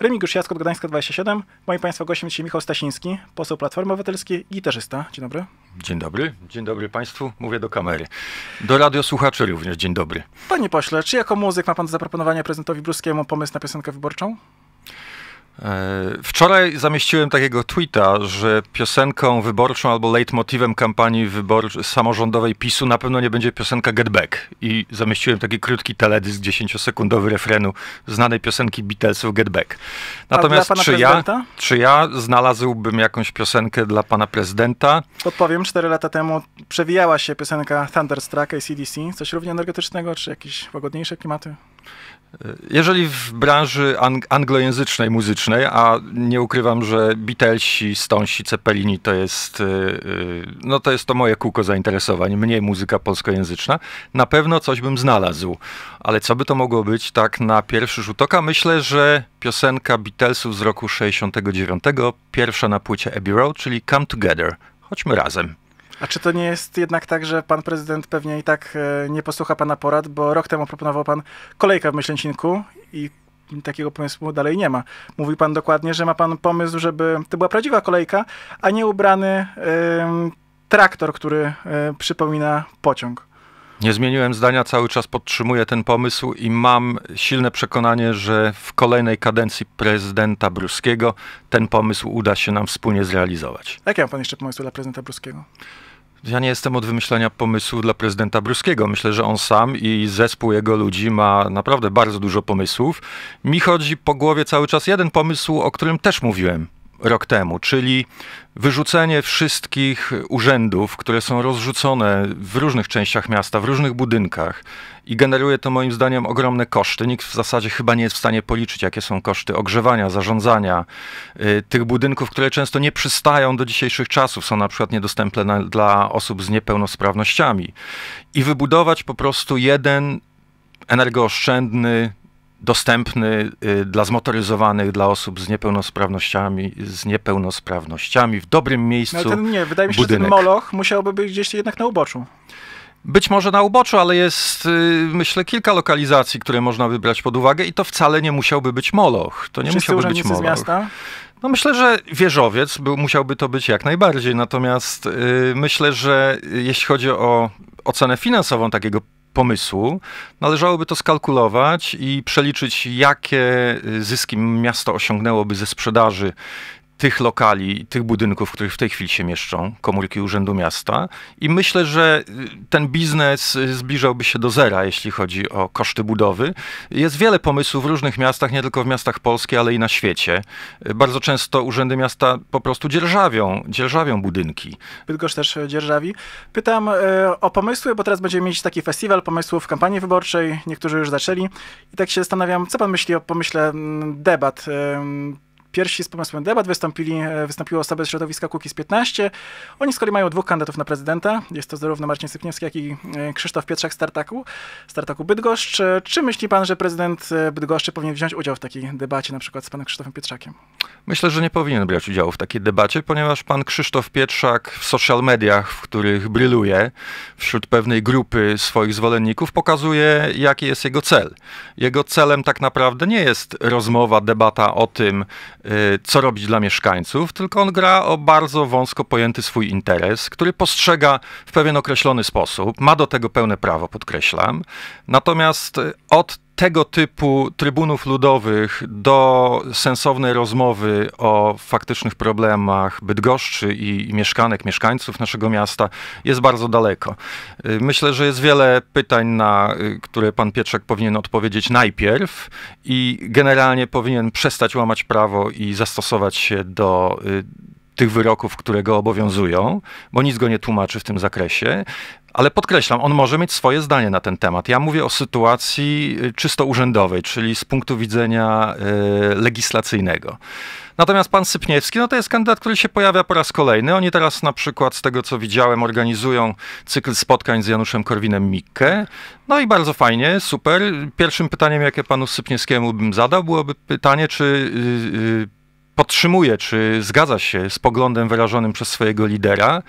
Remigiusz Jasko, Gdańska 27. Moi Państwo gościem dzisiaj Michał Stasiński, poseł Platformy Obywatelskiej, gitarzysta. Dzień dobry. Dzień dobry. Dzień dobry Państwu. Mówię do kamery. Do radiosłuchaczy również dzień dobry. Panie pośle, czy jako muzyk ma Pan do zaproponowania prezydentowi Bruskiemu pomysł na piosenkę wyborczą? E, wczoraj zamieściłem takiego tweeta, że piosenką wyborczą albo leitmotivem kampanii wyborczej samorządowej PiSu na pewno nie będzie piosenka Get Back. I zamieściłem taki krótki teledysk 10-sekundowy refrenu znanej piosenki Beatlesów Get Back. Natomiast czy ja, czy ja znalazłbym jakąś piosenkę dla pana prezydenta? Podpowiem, 4 lata temu przewijała się piosenka Thunderstruck CDC, coś równie energetycznego, czy jakieś łagodniejsze klimaty? Jeżeli w branży anglojęzycznej muzycznej, a nie ukrywam, że Beatlesi, Stonsi, Cepelini to jest, y, y, no to jest to moje kółko zainteresowań, mniej muzyka polskojęzyczna, na pewno coś bym znalazł. Ale co by to mogło być tak na pierwszy rzut oka? Myślę, że piosenka Beatlesów z roku 69, pierwsza na płycie Abbey Road, czyli Come Together. Chodźmy razem. A czy to nie jest jednak tak, że pan prezydent pewnie i tak e, nie posłucha pana porad, bo rok temu proponował pan kolejkę w Myślęcinku i takiego pomysłu dalej nie ma. Mówi pan dokładnie, że ma pan pomysł, żeby to była prawdziwa kolejka, a nie ubrany traktor, który e, przypomina pociąg. Nie zmieniłem zdania, cały czas podtrzymuję ten pomysł i mam silne przekonanie, że w kolejnej kadencji prezydenta Bruskiego ten pomysł uda się nam wspólnie zrealizować. Jakie ma pan jeszcze pomysły dla prezydenta Bruskiego? ja nie jestem od wymyślenia pomysłu dla prezydenta Bruskiego. Myślę, że on sam i zespół jego ludzi ma naprawdę bardzo dużo pomysłów. Mi chodzi po głowie cały czas jeden pomysł, o którym też mówiłem rok temu, czyli wyrzucenie wszystkich urzędów, które są rozrzucone w różnych częściach miasta, w różnych budynkach i generuje to moim zdaniem ogromne koszty. Nikt w zasadzie chyba nie jest w stanie policzyć, jakie są koszty ogrzewania, zarządzania y, tych budynków, które często nie przystają do dzisiejszych czasów, są na przykład niedostępne na, dla osób z niepełnosprawnościami. I wybudować po prostu jeden energooszczędny, dostępny y, dla zmotoryzowanych, dla osób z niepełnosprawnościami, z niepełnosprawnościami w dobrym miejscu. No ten, nie, wydaje mi się, budynek. że ten moloch musiałby być gdzieś jednak na uboczu. Być może na uboczu, ale jest, y, myślę, kilka lokalizacji, które można wybrać pod uwagę i to wcale nie musiałby być moloch. To nie Wszyscy musiałby być moloch. Z miasta? No myślę, że wieżowiec był, musiałby to być jak najbardziej, natomiast y, myślę, że jeśli chodzi o ocenę finansową takiego pomysłu. Należałoby to skalkulować i przeliczyć, jakie y, zyski miasto osiągnęłoby ze sprzedaży tych lokali, tych budynków, w których w tej chwili się mieszczą komórki Urzędu Miasta. I myślę, że y, ten biznes y, zbliżałby się do zera, jeśli chodzi o koszty budowy. Jest wiele pomysłów w różnych miastach, nie tylko w miastach polskich, ale i na świecie. Y, bardzo często urzędy miasta po prostu dzierżawią, dzierżawią budynki. Bydgoszcz też dzierżawi. Pytam o pomysły, bo teraz będziemy mieć taki festiwal pomysłów w kampanii wyborczej. Niektórzy już zaczęli. I tak się zastanawiam, co pan myśli o pomyśle mm, debat Pierwsi z pomysłem debat wystąpili, e, wystąpiły osoby z środowiska Kukiz 15. Oni z kolei mają dwóch kandydatów na prezydenta. Jest to zarówno Marcin Sypniewski, jak i e, Krzysztof Pietrzak z Startaku z Bydgoszcz. E, czy myśli pan, że prezydent Bydgoszczy powinien wziąć udział w takiej debacie, na przykład z panem Krzysztofem Pietrzakiem? Myślę, że nie powinien brać udziału w takiej debacie, ponieważ pan Krzysztof Pietrzak w social mediach, w których bryluje wśród pewnej grupy swoich zwolenników, pokazuje, jaki jest jego cel. Jego celem tak naprawdę nie jest rozmowa, debata o tym, Y, co robić dla mieszkańców, tylko on gra o bardzo wąsko pojęty swój interes, który postrzega w pewien określony sposób, ma do tego pełne prawo, podkreślam. Natomiast y, od tego typu trybunów ludowych do sensownej rozmowy o faktycznych problemach Bydgoszczy i mieszkanek, mieszkańców naszego miasta jest bardzo daleko. Y, myślę, że jest wiele pytań, na y, które pan Pietrzak powinien odpowiedzieć najpierw i generalnie powinien przestać łamać prawo i zastosować się do y, tych wyroków, które go obowiązują, bo nic go nie tłumaczy w tym zakresie. Ale podkreślam, on może mieć swoje zdanie na ten temat. Ja mówię o sytuacji y, czysto urzędowej, czyli z punktu widzenia y, legislacyjnego. Natomiast pan Sypniewski, no to jest kandydat, który się pojawia po raz kolejny. Oni teraz na przykład, z tego co widziałem, organizują cykl spotkań z Januszem Korwinem-Mikke. No i bardzo fajnie, super. Pierwszym pytaniem, jakie panu Sypniewskiemu bym zadał, byłoby pytanie, czy y, y, podtrzymuje, czy zgadza się z poglądem wyrażonym przez swojego lidera,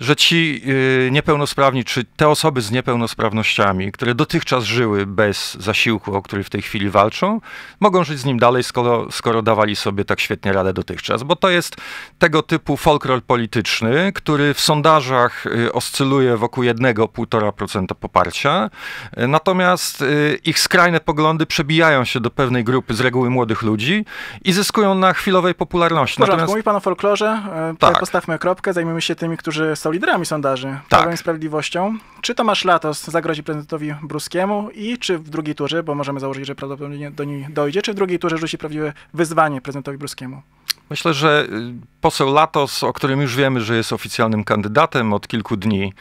że ci y, niepełnosprawni, czy te osoby z niepełnosprawnościami, które dotychczas żyły bez zasiłku, o który w tej chwili walczą, mogą żyć z nim dalej, skoro, skoro dawali sobie tak świetnie radę dotychczas. Bo to jest tego typu folklor polityczny, który w sondażach y, oscyluje wokół półtora 15 poparcia, natomiast y, ich skrajne poglądy przebijają się do pewnej grupy, z reguły młodych ludzi, i zyskują na chwilowej popularności. natomiast... mówi pan o folklorze, e, tak. postawmy kropkę, zajmiemy się tymi, którzy są są liderami sondaży. Tak. Prawem Sprawiedliwością. Czy Tomasz Latos zagrozi prezydentowi Bruskiemu i czy w drugiej turze, bo możemy założyć, że prawdopodobnie do niej dojdzie, czy w drugiej turze rzuci prawdziwe wyzwanie prezydentowi Bruskiemu? Myślę, że y, poseł Latos, o którym już wiemy, że jest oficjalnym kandydatem od kilku dni,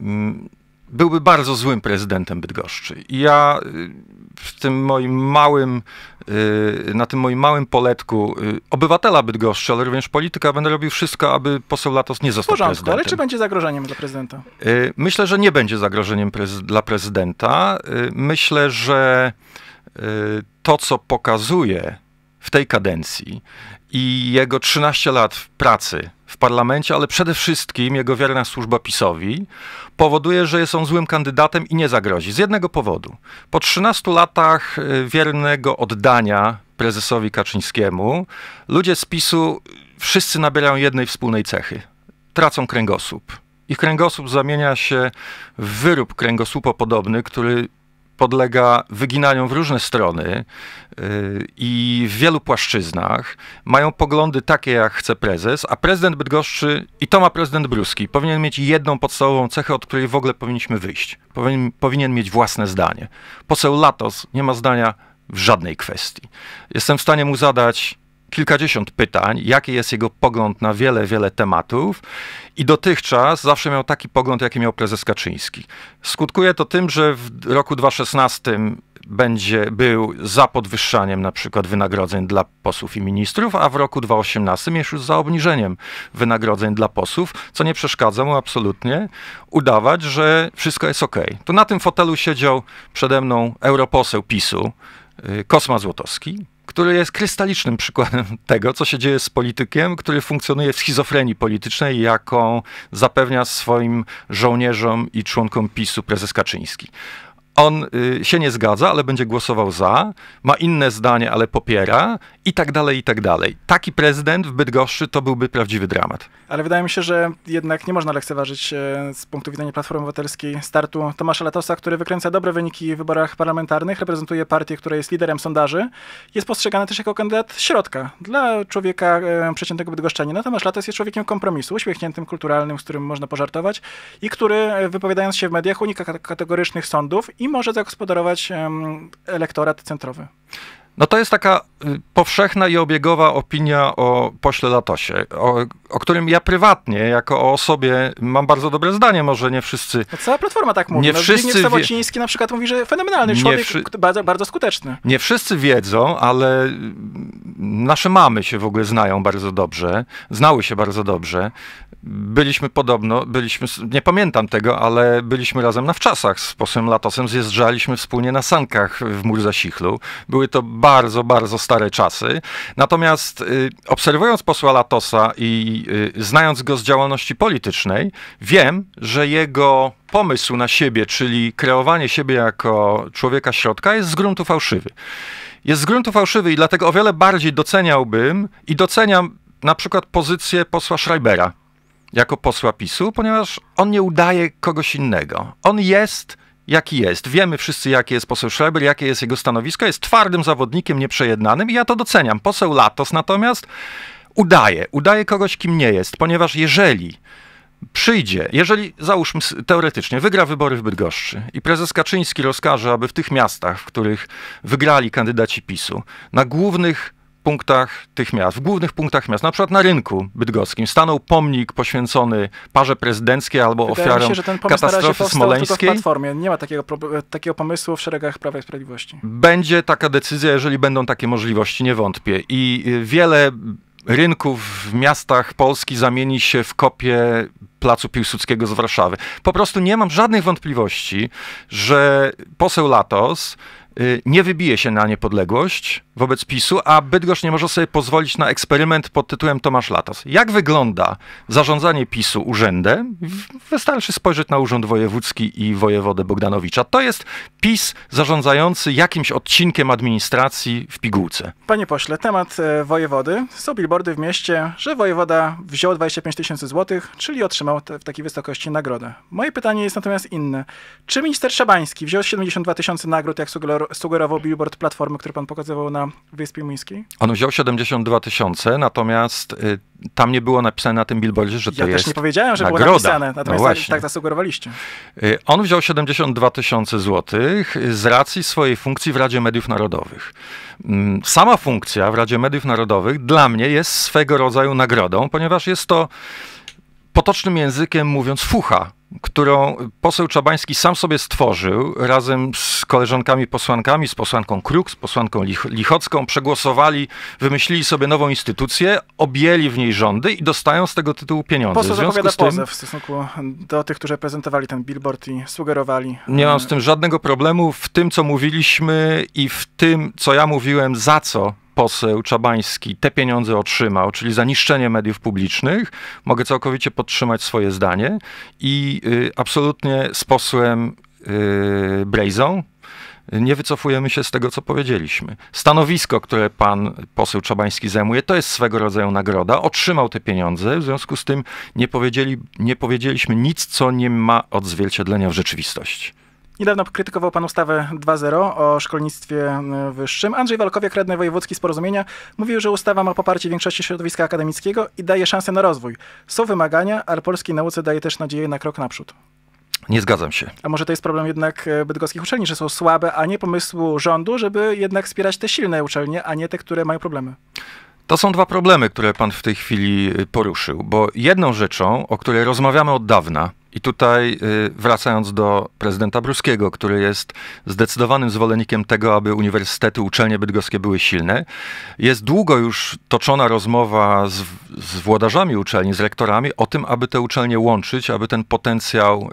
mm, byłby bardzo złym prezydentem Bydgoszczy. I ja y, w tym moim małym, y, na tym moim małym poletku y, obywatela Bydgoszczy, ale również polityka, będę robił wszystko, aby poseł Latos nie został porządku, prezydentem. ale czy będzie zagrożeniem dla prezydenta? Myślę, że nie będzie zagrożeniem prezy dla prezydenta. Myślę, że to, co pokazuje w tej kadencji i jego 13 lat pracy w parlamencie, ale przede wszystkim jego wierna służba PiSowi powoduje, że jest on złym kandydatem i nie zagrozi. Z jednego powodu. Po 13 latach y, wiernego oddania prezesowi Kaczyńskiemu, ludzie z PiSu wszyscy nabierają jednej wspólnej cechy. Tracą kręgosłup. Ich kręgosłup zamienia się w wyrób kręgosłupopodobny, który podlega wyginaniom w różne strony y, i w wielu płaszczyznach. Mają poglądy takie, jak chce prezes, a prezydent Bydgoszczy, i to ma prezydent Bruski, powinien mieć jedną podstawową cechę, od której w ogóle powinniśmy wyjść. Powinien, powinien mieć własne zdanie. Poseł Latos nie ma zdania w żadnej kwestii. Jestem w stanie mu zadać kilkadziesiąt pytań, jaki jest jego pogląd na wiele, wiele tematów i dotychczas zawsze miał taki pogląd, jaki miał prezes Kaczyński. Skutkuje to tym, że w roku 2016 będzie był za podwyższaniem na przykład wynagrodzeń dla posłów i ministrów, a w roku 2018 jest już za obniżeniem wynagrodzeń dla posłów, co nie przeszkadza mu absolutnie udawać, że wszystko jest ok. To na tym fotelu siedział przede mną europoseł PiSu, y, Kosma Złotowski, który jest krystalicznym przykładem tego, co się dzieje z politykiem, który funkcjonuje w schizofrenii politycznej, jaką zapewnia swoim żołnierzom i członkom PiSu prezes Kaczyński on y, się nie zgadza, ale będzie głosował za, ma inne zdanie, ale popiera i tak dalej, i tak dalej. Taki prezydent w Bydgoszczy to byłby prawdziwy dramat. Ale wydaje mi się, że jednak nie można lekceważyć e, z punktu widzenia Platformy Obywatelskiej startu Tomasza Latosa, który wykręca dobre wyniki w wyborach parlamentarnych, reprezentuje partię, która jest liderem sondaży, jest postrzegany też jako kandydat środka dla człowieka e, przeciętnego bydgoszczanina. Tomasz Latos jest człowiekiem kompromisu, uśmiechniętym, kulturalnym, z którym można pożartować i który e, wypowiadając się w mediach unika kategorycznych sądów i może zagospodarować elektorat centrowy. No to jest taka y, powszechna i obiegowa opinia o pośle Latosie, o, o, którym ja prywatnie, jako o osobie, mam bardzo dobre zdanie, może nie wszyscy... No cała Platforma tak mówi. Nie no, wszyscy Sawociński wie... na przykład mówi, że fenomenalny człowiek, wszy... bardzo, bardzo skuteczny. Nie wszyscy wiedzą, ale y, nasze mamy się w ogóle znają bardzo dobrze, znały się bardzo dobrze byliśmy podobno, byliśmy, nie pamiętam tego, ale byliśmy razem na wczasach z posłem Latosem, zjeżdżaliśmy wspólnie na sankach w Murza-Sichlu. Były to bardzo, bardzo stare czasy. Natomiast y, obserwując posła Latosa i y, znając go z działalności politycznej, wiem, że jego pomysł na siebie, czyli kreowanie siebie jako człowieka środka jest z gruntu fałszywy. Jest z gruntu fałszywy i dlatego o wiele bardziej doceniałbym i doceniam na przykład pozycję posła Schreibera, jako posła PiSu, ponieważ on nie udaje kogoś innego. On jest jaki jest. Wiemy wszyscy, jaki jest poseł Schreber, jakie jest jego stanowisko. Jest twardym zawodnikiem, nieprzejednanym i ja to doceniam. Poseł Latos natomiast udaje, udaje kogoś, kim nie jest, ponieważ jeżeli przyjdzie, jeżeli, załóżmy teoretycznie, wygra wybory w Bydgoszczy i prezes Kaczyński rozkaże, aby w tych miastach, w których wygrali kandydaci PiSu, na głównych punktach tych miast, w głównych punktach miast, na przykład na rynku bydgoskim, stanął pomnik poświęcony parze prezydenckiej albo Wydaje ofiarom się, że ten katastrofy smoleńskiej. w platformie. Nie ma takiego, takiego pomysłu w szeregach Prawa i Sprawiedliwości. Będzie taka decyzja, jeżeli będą takie możliwości, nie wątpię. I y, wiele rynków w miastach Polski zamieni się w kopię Placu Piłsudskiego z Warszawy. Po prostu nie mam żadnych wątpliwości, że poseł Latos Y, nie wybije się na niepodległość wobec PiSu, a Bydgoszcz nie może sobie pozwolić na eksperyment pod tytułem Tomasz Latos. Jak wygląda zarządzanie PiSu urzędem? Wystarczy spojrzeć na Urząd Wojewódzki i wojewodę Bogdanowicza. To jest PiS zarządzający jakimś odcinkiem administracji w pigułce. Panie pośle, temat e, wojewody. Są billboardy w mieście, że wojewoda wziął 25 tysięcy złotych, czyli otrzymał te, w takiej wysokości nagrodę. Moje pytanie jest natomiast inne. Czy minister Szabański wziął 72 tysiące nagród, jak sugerował billboard Platformy, który pan pokazywał na Wyspie Mińskiej? On wziął 72 tysiące, natomiast y, tam nie było napisane na tym billboardzie, że ja to jest Ja też nie powiedziałem, że nagroda. było napisane, no natomiast no tak zasugerowaliście. Y, on wziął 72 tysiące złotych y, z racji swojej funkcji w Radzie Mediów Narodowych. Mm, sama funkcja w Radzie Mediów Narodowych dla mnie jest swego rodzaju nagrodą, ponieważ jest to potocznym językiem mówiąc fucha którą poseł Czabański sam sobie stworzył razem z koleżankami posłankami, z posłanką Kruk, z posłanką Lichocką. Przegłosowali, wymyślili sobie nową instytucję, objęli w niej rządy i dostają z tego tytułu pieniądze. Poseł w związku z tym, pozew w stosunku do tych, którzy prezentowali ten billboard i sugerowali. E, Nie mam z tym żadnego problemu. W tym, co mówiliśmy i w tym, co ja mówiłem, za co poseł Czabański te pieniądze otrzymał, czyli za niszczenie mediów publicznych, mogę całkowicie podtrzymać swoje zdanie i y, absolutnie z posłem y, Brejzą y, nie wycofujemy się z tego, co powiedzieliśmy. Stanowisko, które pan poseł Czabański zajmuje, to jest swego rodzaju nagroda. Otrzymał te pieniądze, w związku z tym nie, powiedzieli, nie powiedzieliśmy nic, co nie ma odzwierciedlenia w rzeczywistości. Niedawno krytykował pan ustawę 2.0 o szkolnictwie e, wyższym. Andrzej Walkowiak, radny wojewódzki z Porozumienia, mówił, że ustawa ma poparcie większości środowiska akademickiego i daje szansę na rozwój. Są wymagania, ale polskiej nauce daje też nadzieję na krok naprzód. Nie zgadzam się. A może to jest problem jednak e, bydgoskich uczelni, że są słabe, a nie pomysłu rządu, żeby jednak wspierać te silne uczelnie, a nie te, które mają problemy? To są dwa problemy, które pan w tej chwili y, poruszył, bo jedną rzeczą, o której rozmawiamy od dawna, i tutaj y, wracając do prezydenta Bruskiego, który jest zdecydowanym zwolennikiem tego, aby uniwersytety, uczelnie bydgoskie były silne, jest długo już toczona rozmowa z, z włodarzami uczelni, z rektorami o tym, aby te uczelnie łączyć, aby ten potencjał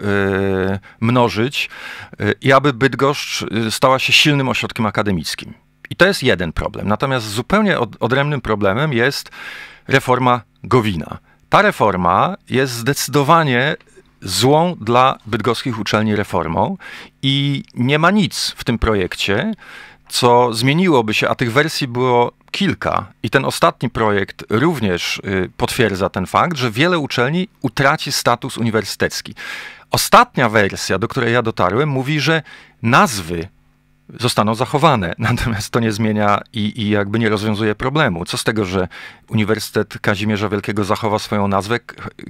y, mnożyć y, i aby Bydgoszcz y, stała się silnym ośrodkiem akademickim. I to jest jeden problem. Natomiast zupełnie od, odrębnym problemem jest reforma Gowina. Ta reforma jest zdecydowanie złą dla bydgoskich uczelni reformą i nie ma nic w tym projekcie, co zmieniłoby się, a tych wersji było kilka i ten ostatni projekt również y, potwierdza ten fakt, że wiele uczelni utraci status uniwersytecki. Ostatnia wersja, do której ja dotarłem, mówi, że nazwy zostaną zachowane. Natomiast to nie zmienia i, i, jakby nie rozwiązuje problemu. Co z tego, że Uniwersytet Kazimierza Wielkiego zachowa swoją nazwę,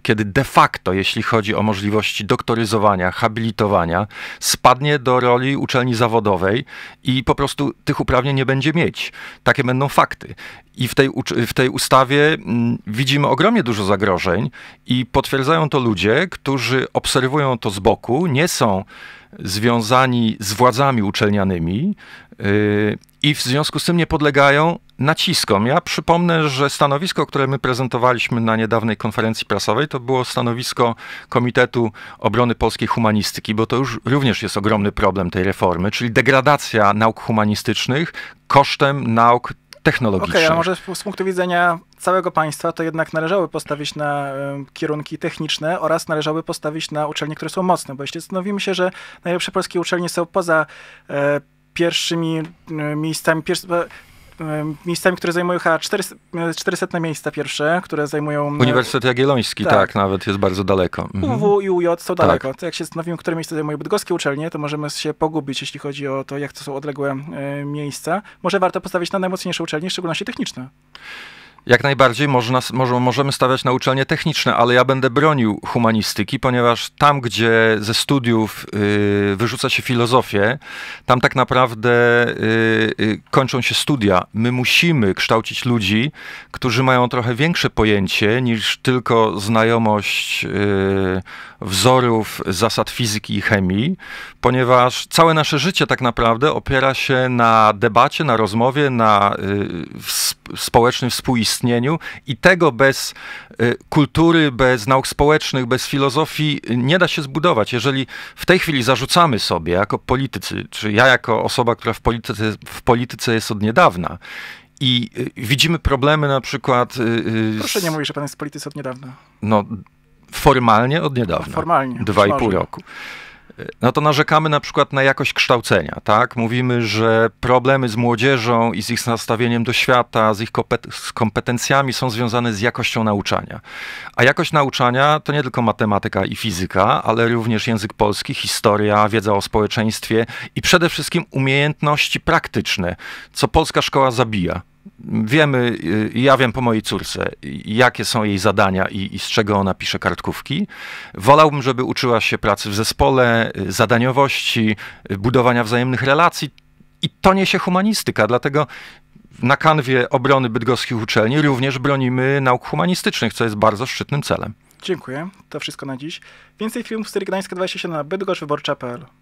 kiedy de facto, jeśli chodzi o możliwości doktoryzowania, habilitowania, spadnie do roli uczelni zawodowej i po prostu tych uprawnień nie będzie mieć. Takie będą fakty. I w tej, w tej ustawie mm, widzimy ogromnie dużo zagrożeń i potwierdzają to ludzie, którzy obserwują to z boku, nie są związani z władzami uczelnianymi y, i w związku z tym nie podlegają naciskom. Ja przypomnę, że stanowisko, które my prezentowaliśmy na niedawnej konferencji prasowej, to było stanowisko Komitetu Obrony Polskiej Humanistyki, bo to już również jest ogromny problem tej reformy, czyli degradacja nauk humanistycznych kosztem nauk technologicznej. Okej, okay, ale może z punktu widzenia całego państwa to jednak należały postawić na kierunki techniczne oraz należały postawić na uczelnie, które są mocne, bo jeśli zastanowimy się, że najlepsze polskie uczelnie są poza e, pierwszymi miejscami, miejscami, które zajmują chyba 400, 400 miejsca pierwsze, które zajmują... E, Uniwersytet Jagielloński, tak. tak, nawet jest bardzo daleko. Mhm. UW i UJ są tak. daleko. Tak. To jak się zastanowimy, które miejsce zajmują bydgoskie uczelnie, to możemy się pogubić, jeśli chodzi o to, jak to są odległe e, miejsca. Może warto postawić na najmocniejsze uczelnie, w szczególności techniczne. Jak najbardziej można, może, możemy stawiać na uczelnie techniczne, ale ja będę bronił humanistyki, ponieważ tam, gdzie ze studiów y, wyrzuca się filozofię, tam tak naprawdę y, y, kończą się studia. My musimy kształcić ludzi, którzy mają trochę większe pojęcie niż tylko znajomość y, wzorów, zasad fizyki i chemii, ponieważ całe nasze życie tak naprawdę opiera się na debacie, na rozmowie, na y, społecznym współistnieniu istnieniu i tego bez y, kultury, bez nauk społecznych, bez filozofii y, nie da się zbudować. Jeżeli w tej chwili zarzucamy sobie jako politycy, czy ja jako osoba, która w polityce, w polityce jest od niedawna, i y, widzimy problemy na przykład. Proszę nie mówić, że pan jest w polityce od niedawna. No, formalnie od niedawna. Formalnie. Dwa i pół roku no to narzekamy na przykład na jakość kształcenia, tak? Mówimy, że problemy z młodzieżą i z ich nastawieniem do świata, z ich kompetencjami są związane z jakością nauczania. A jakość nauczania to nie tylko matematyka i fizyka, ale również język polski, historia, wiedza o społeczeństwie i przede wszystkim umiejętności praktyczne, co polska szkoła zabija wiemy, y, ja wiem po mojej córce, y, jakie są jej zadania i, i, z czego ona pisze kartkówki. Wolałbym, żeby uczyła się pracy w zespole, y, zadaniowości, budowania wzajemnych relacji. I to niesie humanistyka, dlatego na kanwie obrony bydgoskich uczelni również bronimy nauk humanistycznych, co jest bardzo szczytnym celem. Dziękuję. To wszystko na dziś. Więcej filmów z Gdańska 27 na bydgoszcz